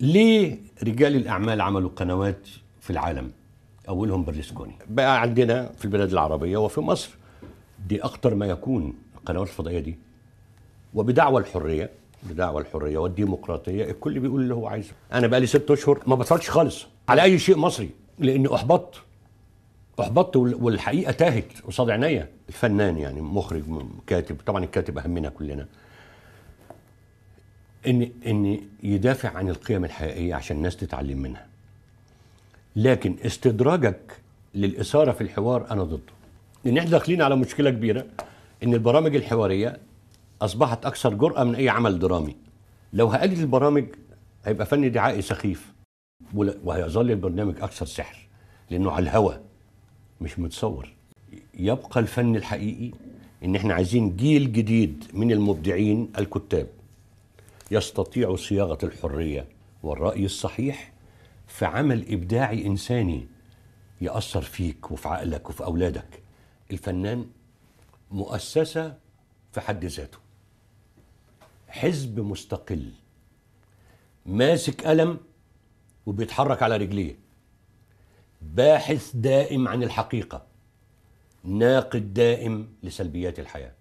ليه رجال الاعمال عملوا قنوات في العالم اولهم برلسكوني بقى عندنا في البلاد العربيه وفي مصر دي اكتر ما يكون القنوات الفضائيه دي وبدعوى الحريه بدعوى الحريه والديمقراطيه الكل بيقول اللي هو عايزه انا بقى لي ست اشهر ما بتفرجش خالص على اي شيء مصري لاني احبطت احبطت والحقيقه تاهت قصاد عينيا الفنان يعني مخرج كاتب طبعا الكاتب اهمنا كلنا ان ان يدافع عن القيم الحقيقيه عشان الناس تتعلم منها لكن استدراجك للاثاره في الحوار انا ضده لان احنا داخلين على مشكله كبيره ان البرامج الحواريه اصبحت اكثر جراه من اي عمل درامي لو هقلل البرامج هيبقى فن دعائي سخيف وهيظل البرنامج اكثر سحر لانه على الهوا مش متصور يبقى الفن الحقيقي ان احنا عايزين جيل جديد من المبدعين الكتاب يستطيع صياغه الحريه والراي الصحيح في عمل ابداعي انساني ياثر فيك وفي عقلك وفي اولادك الفنان مؤسسه في حد ذاته حزب مستقل ماسك قلم وبيتحرك على رجليه باحث دائم عن الحقيقه ناقد دائم لسلبيات الحياه